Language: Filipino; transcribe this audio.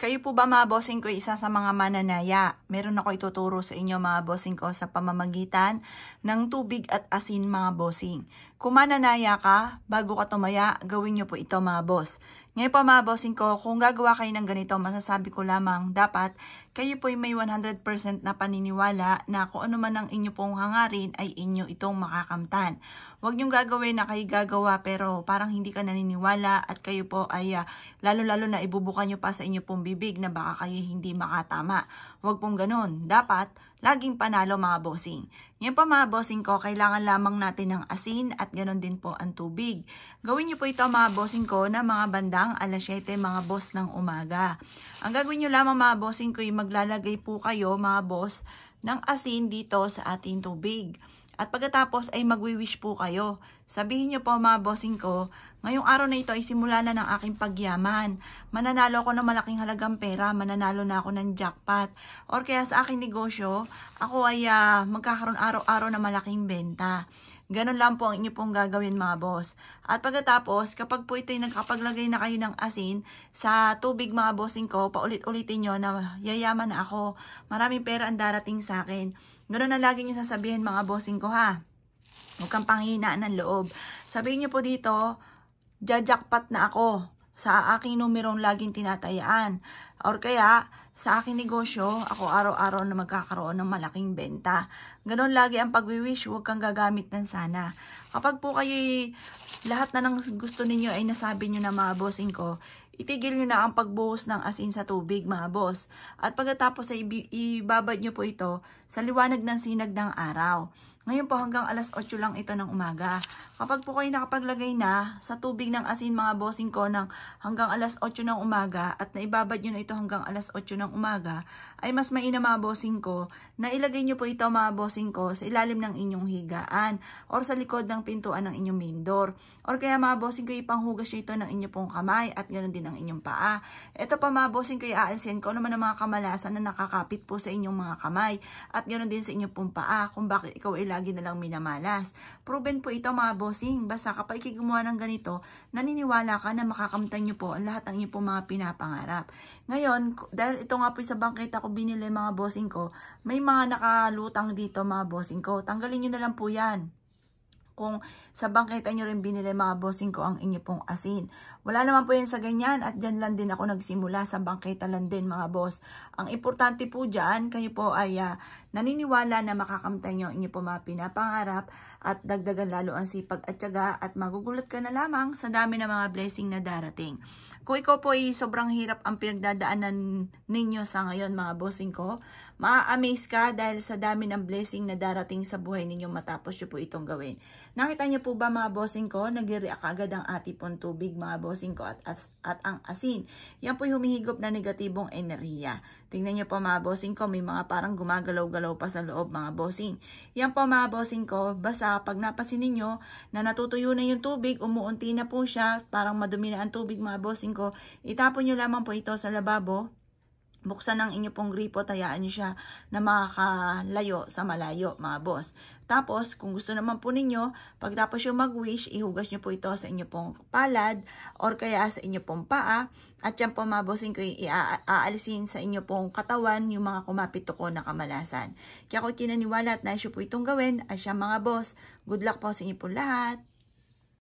Kayo po ba mga bossing ko isa sa mga mananaya? Meron ako ituturo sa inyo mga bossing ko sa pamamagitan ng tubig at asin mga bossing. Kung mananaya ka, bago ka tumaya, gawin nyo po ito mga boss. Ngayon pa mga bossing ko, kung gagawa kayo ng ganito, masasabi ko lamang, dapat kayo po'y may 100% na paniniwala na kung ano man ang inyo pong hangarin ay inyo itong makakamtan. Huwag niyong gagawin na kayo gagawa pero parang hindi ka naniniwala at kayo po ay ah, lalo-lalo uh, na ibubuka niyo pa sa inyo pong bibig na baka kayo hindi makatama. Huwag pong ganun. Dapat laging panalo mga bossing. Ngayon po mga bossing ko, kailangan lamang natin ng asin at ganun din po ang tubig. Gawin niyo po ito mga bossing ko na mga bandang alas 7 mga boss ng umaga. Ang gagawin niyo lamang mga bossing ko, maglalagay po kayo mga boss ng asin dito sa ating tubig. At pagkatapos ay magwi-wish po kayo. Sabihin niyo po mga bossing ko, ngayong araw na ito ay simula na ng aking pagyaman. Mananalo ako ng malaking halagang pera, mananalo na ako ng jackpot. Or kaya sa aking negosyo, ako ay uh, magkakaroon araw-araw na malaking benta. Ganun lang po ang inyo pong gagawin mga boss. At pagkatapos, kapag po ito'y nagkapaglagay na kayo ng asin sa tubig mga bossing ko, paulit-ulitin nyo na yayaman na ako. Maraming pera ang darating sa akin. Ganun na lagi niyo sasabihin mga bossing ko ha. Huwag kang panghinaan ng loob. Sabihin niyo po dito, jajakpat na ako sa aking numerong laging tinatayaan. Or kaya, sa aking negosyo, ako araw-araw na magkakaroon ng malaking benta. Ganon lagi ang pagwi-wish, huwag kang gagamit ng sana. Kapag po kayo lahat na ng gusto ninyo ay nasabi nyo na mga bossing ko, itigil nyo na ang pagbuhos ng asin sa tubig mga boss. At pagkatapos ay ibabad nyo po ito sa liwanag ng sinag ng araw. Ngayon po hanggang alas 8 lang ito ng umaga. Kapag po kayo nakapaglagay na sa tubig ng asin mga bossing ko ng hanggang alas 8 ng umaga at naibabad nyo na ito hanggang alas 8 ng ng umaga, ay mas mainam mga bossing ko na ilagay nyo po ito mga bossing ko sa ilalim ng inyong higaan or sa likod ng pintuan ng inyong main door. Or kaya mga bossing ko ipanghugas nyo ito ng inyong pong kamay at ganoon din ang inyong paa. Ito pa mga bossing ko iaalsin ko naman ng mga kamalasan na nakakapit po sa inyong mga kamay at ganoon din sa inyong pong paa kung bakit ikaw ay lagi na lang minamalas. Proven po ito mga bossing. Basta kapag ikigumawa ng ganito, naniniwala ka na makakamtan nyo po ang lahat ng inyong mga pinapangarap. Ngayon, dahil ito nga po sa bangketa ko binili mga bossing ko. May mga nakalutang dito mga bossing ko. Tanggalin nyo na lang po yan. Kung sa bangketa nyo rin binili mga bossing ko ang inyo pong asin. Wala naman po yan sa ganyan at dyan lang din ako nagsimula sa bangketa lang din mga boss. Ang importante po dyan, kayo po ay uh, naniniwala na makakamtan nyo inyo po mga pinapangarap at dagdagan lalo ang sipag at tiyaga at magugulat ka na lamang sa dami ng mga blessing na darating. Kung ikaw po ay sobrang hirap ang pinagdadaanan ninyo sa ngayon mga bossing ko, maa-amaze ka dahil sa dami ng blessing na darating sa buhay ninyo matapos nyo po itong gawin. Nakita nyo po ba mga bossing ko, nagre-react agad ang atipon tubig mga bossing ko at, at, at ang asin. Yan po humihigop na negatibong enerhiya. Tingnan nyo po mga bossing ko, may mga parang gumagalaw-galaw pa sa loob mga bossing. Yan po mga bossing ko, basta pag napasin ninyo na natutuyo na yung tubig, umuunti na po siya, parang madumi na ang tubig mga bossing ko, Itapon nyo lamang po ito sa lababo. Buksan ang inyo pong gripo, tayaan nyo siya na makakalayo sa malayo, mga boss. Tapos, kung gusto naman po ninyo, pagtapos yung mag-wish, ihugas nyo po ito sa inyo pong palad or kaya sa inyo pong paa. At yan po, mga bossing ko, iaalisin sa inyo pong katawan yung mga kumapito ko na kamalasan. Kaya ko kinaniwala at naisyo po itong gawin. At siya, mga boss, good luck po sa inyo po lahat.